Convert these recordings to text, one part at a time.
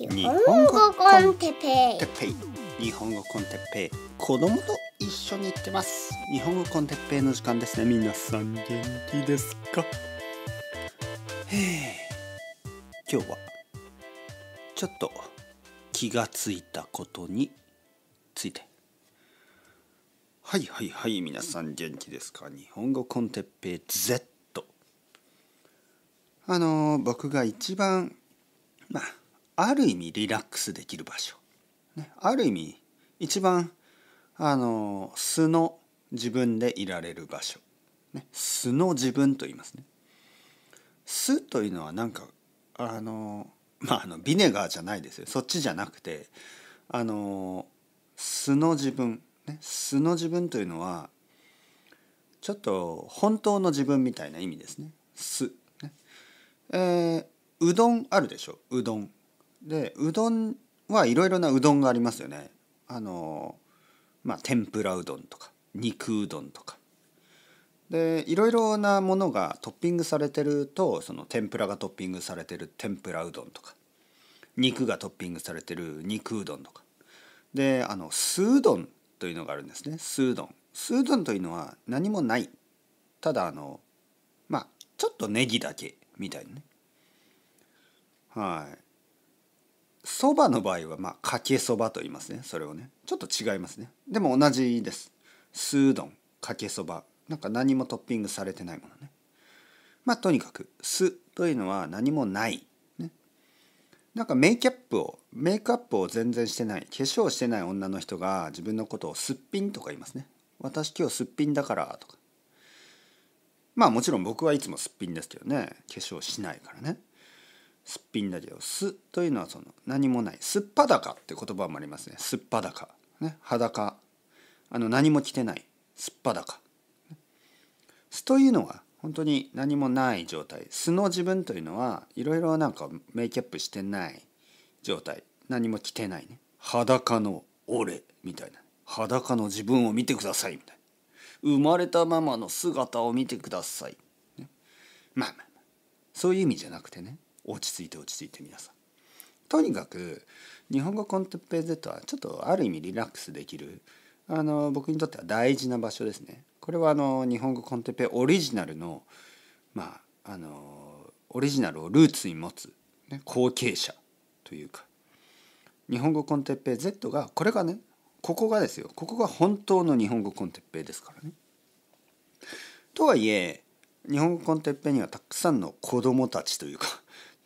日本語コンテッペイ日本語コンテッペイ子供と一緒に行ってます日本語コンテッペイの時間ですね皆さん元気ですか今日はちょっと気がついたことについてはいはいはい皆さん元気ですか日本語コンテッペイ Z あの僕が一番まあある意味リラックスできる場所、ね、ある意味一番あの素の自分でいられる場所、ね、素の自分と言いますね。素というのはなんかあのまああのビネガーじゃないですよそっちじゃなくてあの素の自分、ね、素の自分というのはちょっと本当の自分みたいな意味ですね。素、ねえー、うどんあるでしょうどん。でうどんはいろいろなうどんがありますよね。あのまあ天ぷらうどんとか肉うどんとか。でいろいろなものがトッピングされてるとその天ぷらがトッピングされてる天ぷらうどんとか肉がトッピングされてる肉うどんとかであの酢うどんというのがあるんですね酢うどん。酢うどんというのは何もないただあのまあちょっとネギだけみたいなねはいそばの場合はまあかけそばと言いますねそれをねちょっと違いますねでも同じです酢うどんかけそばなんか何もトッピングされてないものねまあとにかく酢というのは何もないねなんかメイキャップをメイクアップを全然してない化粧してない女の人が自分のことをすっぴんとか言いますね私今日すっぴんだからとかまあもちろん僕はいつもすっぴんですけどね化粧しないからねすっぴんだけど「す」というのはその何もない「すっぱだか」って言葉もありますね「すっぱだか」ね「裸」あの何も着てない「すっぱだか」「す」というのは本当に何もない状態「素の自分というのはいろいろなんかメイキャップしてない状態何も着てないね裸の俺みたいな裸の自分を見てくださいみたいな生まれたままの姿を見てください、ね、まあまあそういう意味じゃなくてね落ち着いて落ち着いて皆さん。とにかく日本語コンテッペイ Z はちょっとある意味リラックスできるあの僕にとっては大事な場所ですね。これはあの日本語コンテッペイオリジナルのまああのオリジナルをルーツに持つ、ね、後継者というか日本語コンテッペイ Z がこれがねここがですよここが本当の日本語コンテッペイですからね。とはいえ日本語コンテッペイにはたくさんの子どもたちというか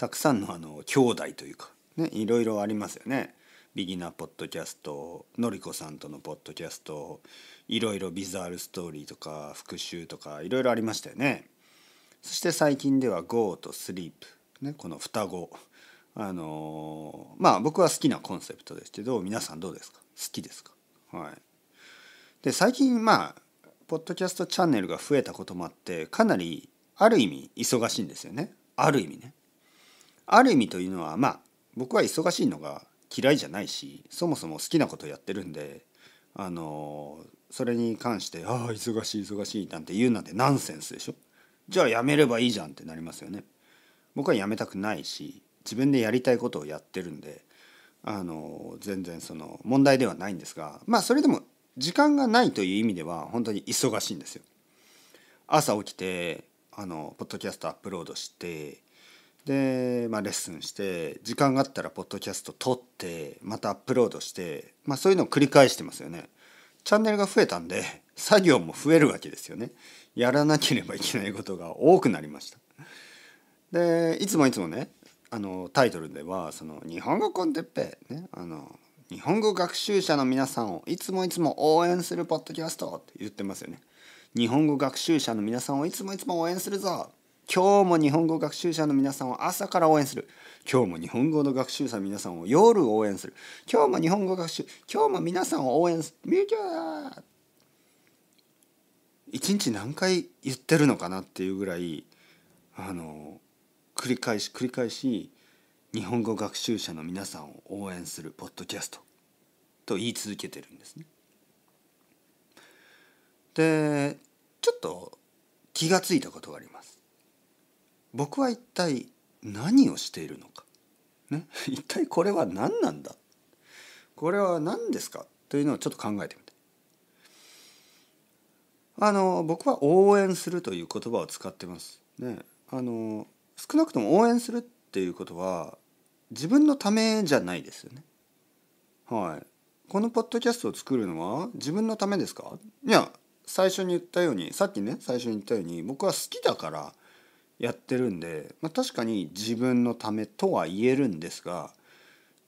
たくさんのあの兄弟というか、ね、いろいろありますよね。ビギナーポッドキャストのりこさんとのポッドキャストいろいろビザールストーリーとか復習とかいろいろありましたよね。そして最近では「GO」と「SLEEP」ね、この双子あのー、まあ僕は好きなコンセプトですけど皆さんどうですか好きですかはいで最近まあポッドキャストチャンネルが増えたこともあってかなりある意味忙しいんですよねある意味ねある意味というのはまあ僕は忙しいのが嫌いじゃないしそもそも好きなことやってるんであのそれに関して「ああ忙しい忙しい」なんて言うなんてナンセンスでしょじゃあやめればいいじゃんってなりますよね。僕はやめたくないし自分でやりたいことをやってるんであの全然その問題ではないんですがまあそれでも時間がないという意味では本当に忙しいんですよ。朝起きてあのポッドキャストアップロードしてで、まあ、レッスンして時間があったらポッドキャスト撮ってまたアップロードして、まあ、そういうのを繰り返してますよね。チャンネルが増えたんで作業も増えるわけですよね。やらなければいけないことが多くなりました。でいつもいつもねあのタイトルではその「日本語コンテッペ」ねあの日本語学習者の皆さんをいつもいつも応援するポッドキャストって言ってますよね。日本語学習者の皆さんをいつもいつも応援するぞ今日も日本語学習者の皆さんを朝から応援する今日も日本語の学習者の皆さんを夜応援する今日も日本語学習今日も皆さんを応援するミュージ一日何回言ってるのかなっていうぐらいあの繰り返し繰り返し日本語学習者の皆さんを応援するポッドキャストと言い続けてるんですね。でちょっと気が付いたことがあります。僕は一体何をしているのか、ね、一体これは何なんだこれは何ですかというのをちょっと考えてみてあの僕は応援するという言葉を使ってます、ね、あの少なくとも応援するっていうことは自分のためじゃないですよねはいこのポッドキャストを作るのは自分のためですかいや最初に言ったようにさっきね最初に言ったように僕は好きだからやってるんで、まあ、確かに自分のためとは言えるんですが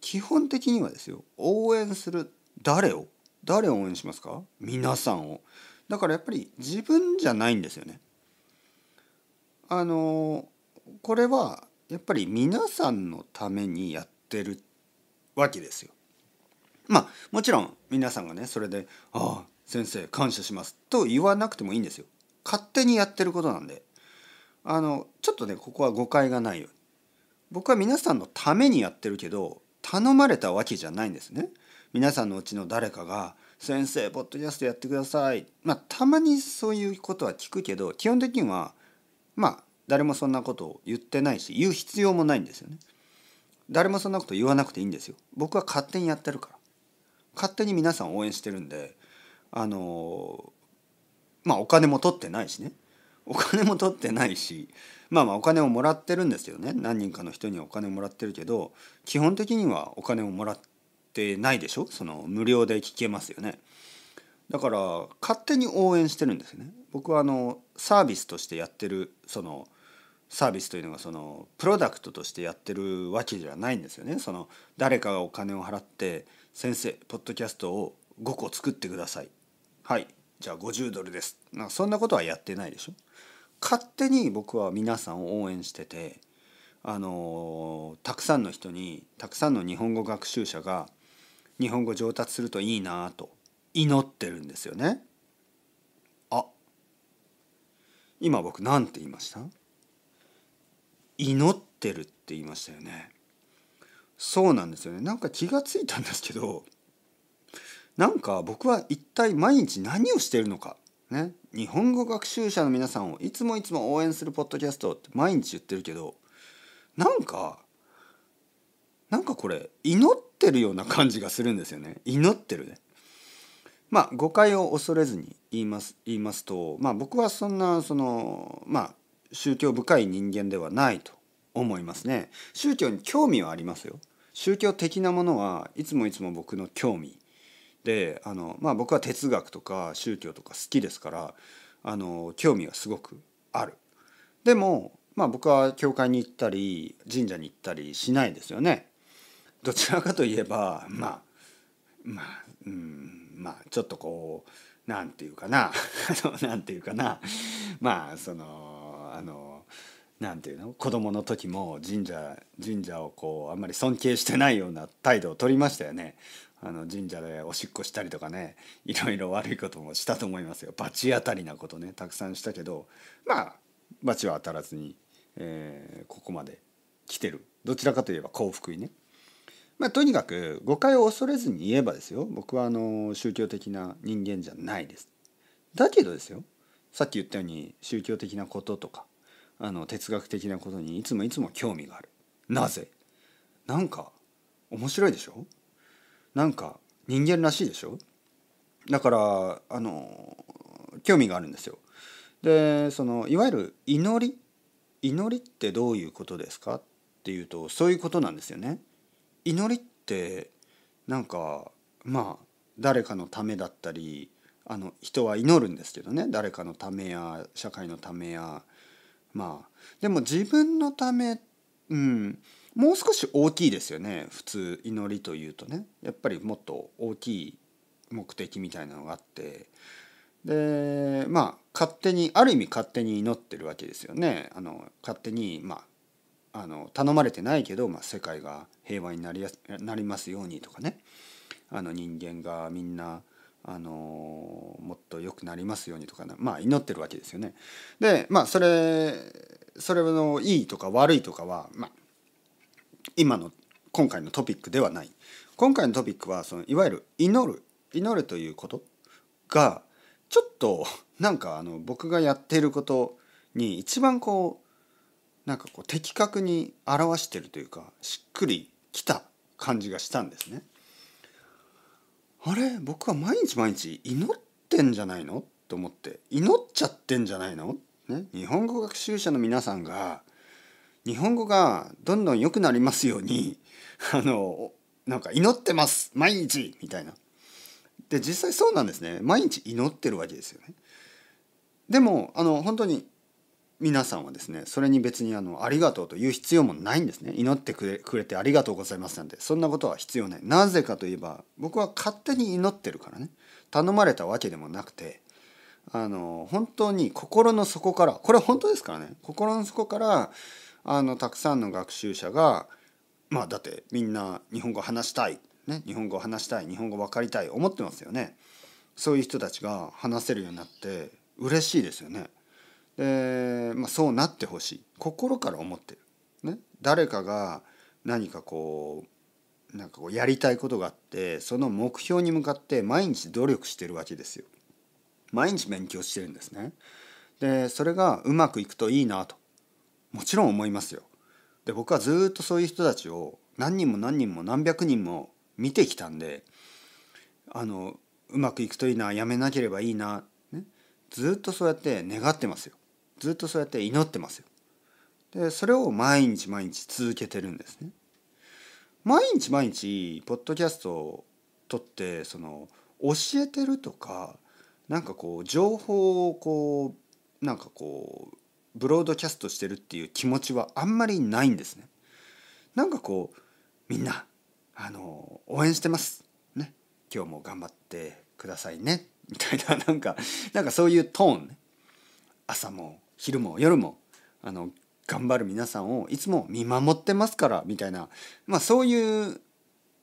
基本的にはですよ応援する誰を誰を応援しますか皆さんをだからやっぱり自分じゃないんですよねあのこれはやっぱり皆さんのためにやってるわけですよまあもちろん皆さんがねそれで「ああ先生感謝します」と言わなくてもいいんですよ勝手にやってることなんであのちょっとねここは誤解がないように僕は皆さんのためにやってるけど頼まれたわけじゃないんですね。皆さんのうちの誰かが「先生ポッドキャストやってください」まあたまにそういうことは聞くけど基本的にはまあ誰もそんなことを言ってないし言う必要もないんですよね。誰もそんなこと言わなくていいんですよ。僕は勝手にやってるから。勝手に皆さん応援してるんであのまあお金も取ってないしねお金も取ってないしまあまあお金をもらってるんですけどね何人かの人にはお金をもらってるけど基本的にはお金をもらってないでしょその無料で聞けますよね。だから勝手に応援してるんですよね。僕はあのサービスとしてやってるそのサービスというのがそのプロダクトとしてやってるわけじゃないんですよね。その誰かがお金を払って先生ポッドキャストを5個作ってください。はいじゃあ50ドルですなんそんなことはやってないでしょ勝手に僕は皆さんを応援しててあのたくさんの人にたくさんの日本語学習者が日本語上達するといいなと祈ってるんですよね。あ今僕何て言いました祈ってるって言いましたよね。そうなんですよね。なんか気が付いたんですけどなんか僕は一体毎日何をしているのか、ね、日本語学習者の皆さんをいつもいつも応援するポッドキャストって毎日言ってるけどなんかなんかこれ祈ってるような感じがするんですよね祈ってるね。まあ誤解を恐れずに言います言いますと、まあ、僕はそんなそのまあ宗教深い人間ではないと思いますね。宗教に興味はありますよ。宗教的なものはいつもいつも僕の興味であの、まあ、僕は哲学とか宗教とか好きですからあの興味はすごくある。でも、まあ、僕は教会に行ったり神社に行ったりしないですよね。どちらかといえばまあまあうんまあちょっとこうなんていうかな なんていうかなまあそのあのなんていうの子供の時も神社神社をこうあんまり尊敬してないような態度を取りましたよね。あの神社でおしっこしたりとかねいろいろ悪いこともしたと思いますよ罰当たりなことねたくさんしたけどまあ罰は当たらずに、えー、ここまで来てるどちらかといえば幸福にね。まあ、とにかく誤解を恐れずに言えばですよ僕はあの宗教的な人間じゃないです。だけどですよさっき言ったように宗教的なこととかあの哲学的なことにいつもいつも興味がある。なぜなんか面白いでしょなんか人間らしいでしょだからあの興味があるんですよ。でそのいわゆる祈り祈りってどういうことですかっていうとそういうことなんですよね。祈りってなんかまあ誰かのためだったりあの人は祈るんですけどね誰かのためや社会のためやまあでも自分のためうんもう少し大きいですよね普通祈りというとねやっぱりもっと大きい目的みたいなのがあってでまあ勝手にある意味勝手に祈ってるわけですよねあの勝手にまああの頼まれてないけど、まあ、世界が平和になりやすなりますようにとかねあの人間がみんなあのもっと良くなりますようにとか、ね、まあ祈ってるわけですよね。でまあそれそれのいいとか悪いとかはまあ今の今回のトピックではない今回のトピックはそのいわゆる祈る祈るということがちょっとなんかあの僕がやっていることに一番こうなんかこう的確に表してるというかしっくりきた感じがしたんですね。あれ僕は毎日毎日祈ってんじゃないのと思って祈っちゃってんじゃないの、ね、日本語学習者の皆さんが日本語がどんどん良くなりますように あのなんか祈ってます毎日みたいな。で実際そうなんですね毎日祈ってるわけですよね。でもあの本当に皆さんはですねそれに別にあの「ありがとう」という必要もないんですね祈ってくれくれて「ありがとうございます」なんてそんなことは必要ないなぜかといえば僕は勝手に祈ってるからね頼まれたわけでもなくてあの本当に心の底からこれは本当ですからね心の底からあのたくさんの学習者がまあだってみんな日本語話したい、ね、日本語話したい日本語分かりたい思ってますよね。そういう人たちが話せるようになって嬉しいですよね。で、まあ、そうなってほしい心から思ってる。ね、誰かが何かこうなんかこうやりたいことがあってその目標に向かって毎日努力してるわけですよ。毎日勉強してるんですね。でそれがうまくいくといいなともちろん思いますよ。で僕はずっとそういう人たちを何人も何人も何百人も見てきたんであのうまくいくといいなやめなければいいな、ね、ずっとそうやって願ってますよ。ずっとそうやって祈ってますよ。でそれを毎日毎日続けてるんですね。毎日毎日ポッドキャストを撮ってその教えてるとかなんかこう情報をこうなんかこうブロードキャストしてるっていう気持ちはあんまりないんですね。なんかこうみんなあの応援してます、ね、今日も頑張ってくださいねみたいな なんかなんかそういうトーン、ね、朝も昼も夜もあの頑張る皆さんをいつも見守ってますからみたいな、まあ、そういう、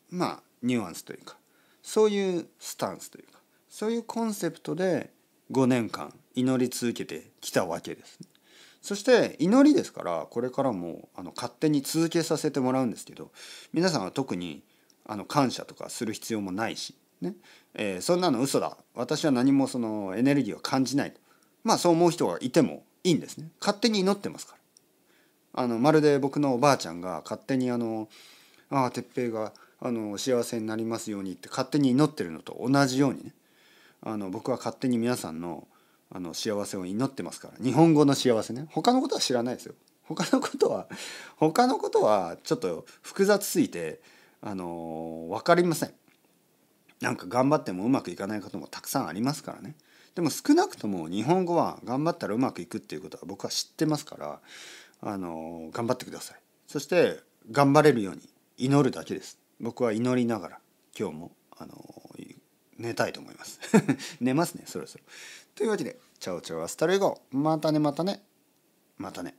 まあ、ニュアンスというかそういうスタンスというかそういうコンセプトで5年間祈り続けてきたわけです、ね。そして祈りですからこれからもあの勝手に続けさせてもらうんですけど皆さんは特にあの感謝とかする必要もないし、ねえー、そんなの嘘だ私は何もそのエネルギーを感じないとまあそう思う人がいてもいいんですね勝手に祈ってますからあのまるで僕のおばあちゃんが勝手にあの「ああ哲平があの幸せになりますように」って勝手に祈ってるのと同じようにねあの僕は勝手に皆さんのあの幸せを祈ってますから日本語の幸せね他のことは知らないですよ他のことは他のことはちょっと複雑すぎてあの分かりませんなんか頑張ってもうまくいかないこともたくさんありますからねでも少なくとも日本語は頑張ったらうまくいくっていうことは僕は知ってますからあの頑張ってくださいそして頑張れるように祈るだけです僕は祈りながら今日もあの寝たいと思います 寝ますねそろそろというわけで、チャオチャオアスタルエゴ。またね、またね。またね。